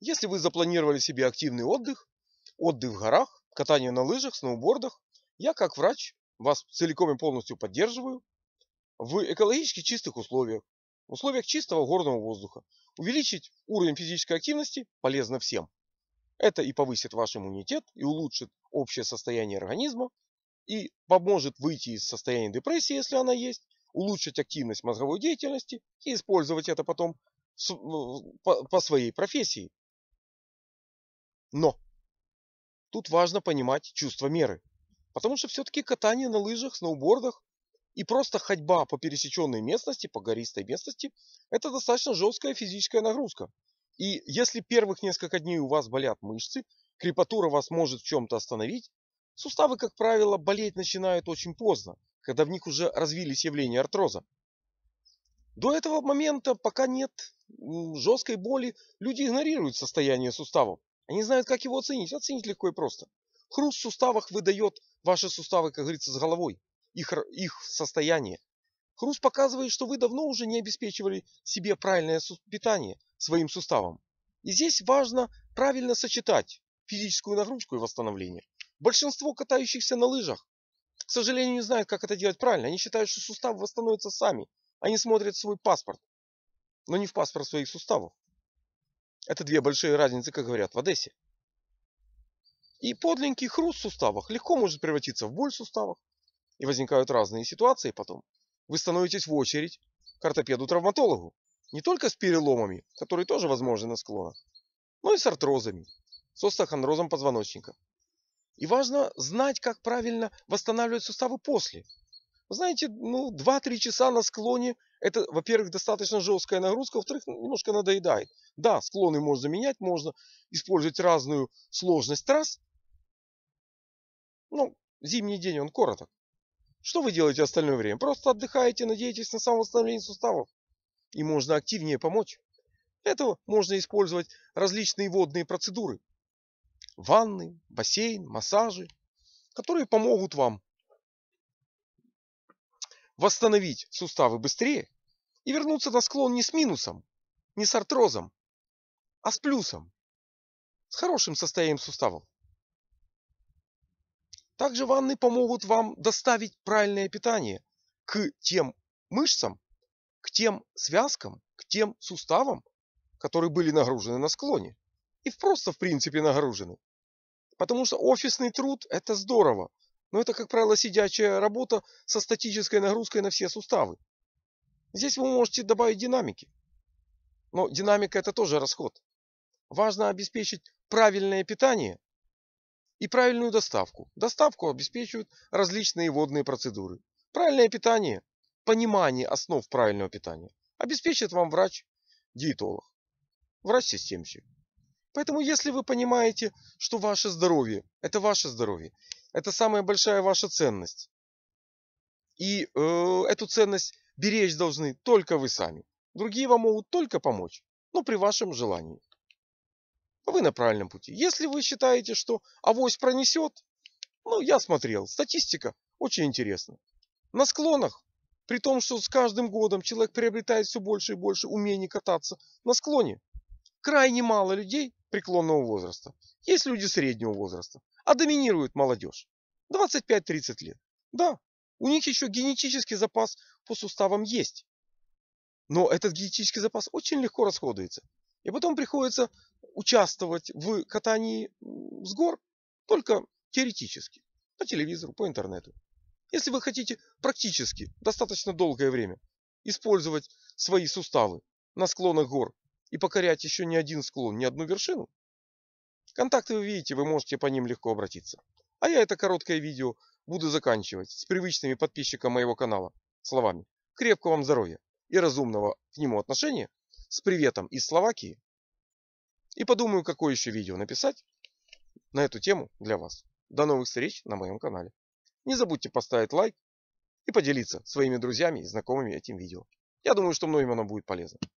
Если вы запланировали себе активный отдых, отдых в горах, катание на лыжах, сноубордах, я как врач вас целиком и полностью поддерживаю в экологически чистых условиях, в условиях чистого горного воздуха. Увеличить уровень физической активности полезно всем. Это и повысит ваш иммунитет, и улучшит общее состояние организма, и поможет выйти из состояния депрессии, если она есть, улучшить активность мозговой деятельности и использовать это потом по своей профессии. Но! Тут важно понимать чувство меры. Потому что все-таки катание на лыжах, сноубордах и просто ходьба по пересеченной местности, по гористой местности, это достаточно жесткая физическая нагрузка. И если первых несколько дней у вас болят мышцы, крепатура вас может в чем-то остановить, суставы, как правило, болеть начинают очень поздно, когда в них уже развились явления артроза. До этого момента, пока нет жесткой боли, люди игнорируют состояние суставов, они знают, как его оценить. Оценить легко и просто. Хруст в суставах выдает ваши суставы, как говорится, с головой, их, их состояние. Хруст показывает, что вы давно уже не обеспечивали себе правильное питание своим суставам. И здесь важно правильно сочетать физическую нагрузку и восстановление. Большинство катающихся на лыжах, к сожалению, не знают, как это делать правильно. Они считают, что суставы восстановятся сами. Они смотрят свой паспорт, но не в паспорт своих суставов. Это две большие разницы, как говорят в Одессе. И подлинный хруст в суставах легко может превратиться в боль в суставах. И возникают разные ситуации потом. Вы становитесь в очередь к ортопеду-травматологу. Не только с переломами, которые тоже возможны на склонах, но и с артрозами, с остеохондрозом позвоночника. И важно знать, как правильно восстанавливать суставы после. Вы знаете, ну, 2-3 часа на склоне это, во-первых, достаточно жесткая нагрузка, во-вторых, ну, немножко надоедает. Да, склоны можно менять, можно использовать разную сложность трасс. Ну, зимний день, он короток. Что вы делаете остальное время? Просто отдыхаете, надеетесь на самовосстановление суставов. И можно активнее помочь. этого можно использовать различные водные процедуры. Ванны, бассейн, массажи, которые помогут вам восстановить суставы быстрее и вернуться на склон не с минусом, не с артрозом, а с плюсом, с хорошим состоянием суставов. Также ванны помогут вам доставить правильное питание к тем мышцам, к тем связкам, к тем суставам, которые были нагружены на склоне. И просто в принципе нагружены. Потому что офисный труд это здорово но ну, это, как правило, сидячая работа со статической нагрузкой на все суставы. Здесь вы можете добавить динамики. Но динамика – это тоже расход. Важно обеспечить правильное питание и правильную доставку. Доставку обеспечивают различные водные процедуры. Правильное питание, понимание основ правильного питания обеспечит вам врач-диетолог, врач-системщик. Поэтому если вы понимаете, что ваше здоровье – это ваше здоровье, это самая большая ваша ценность. И э, эту ценность беречь должны только вы сами. Другие вам могут только помочь, но при вашем желании. Вы на правильном пути. Если вы считаете, что авось пронесет, ну, я смотрел, статистика очень интересна. На склонах, при том, что с каждым годом человек приобретает все больше и больше умений кататься на склоне, крайне мало людей преклонного возраста, есть люди среднего возраста, а доминирует молодежь. 25-30 лет. Да, у них еще генетический запас по суставам есть. Но этот генетический запас очень легко расходуется. И потом приходится участвовать в катании с гор только теоретически. По телевизору, по интернету. Если вы хотите практически достаточно долгое время использовать свои суставы на склонах гор и покорять еще ни один склон, ни одну вершину. Контакты вы видите, вы можете по ним легко обратиться. А я это короткое видео буду заканчивать с привычными подписчикам моего канала словами. Крепкого вам здоровья и разумного к нему отношения. С приветом из Словакии. И подумаю, какое еще видео написать на эту тему для вас. До новых встреч на моем канале. Не забудьте поставить лайк и поделиться своими друзьями и знакомыми этим видео. Я думаю, что многим оно будет полезно.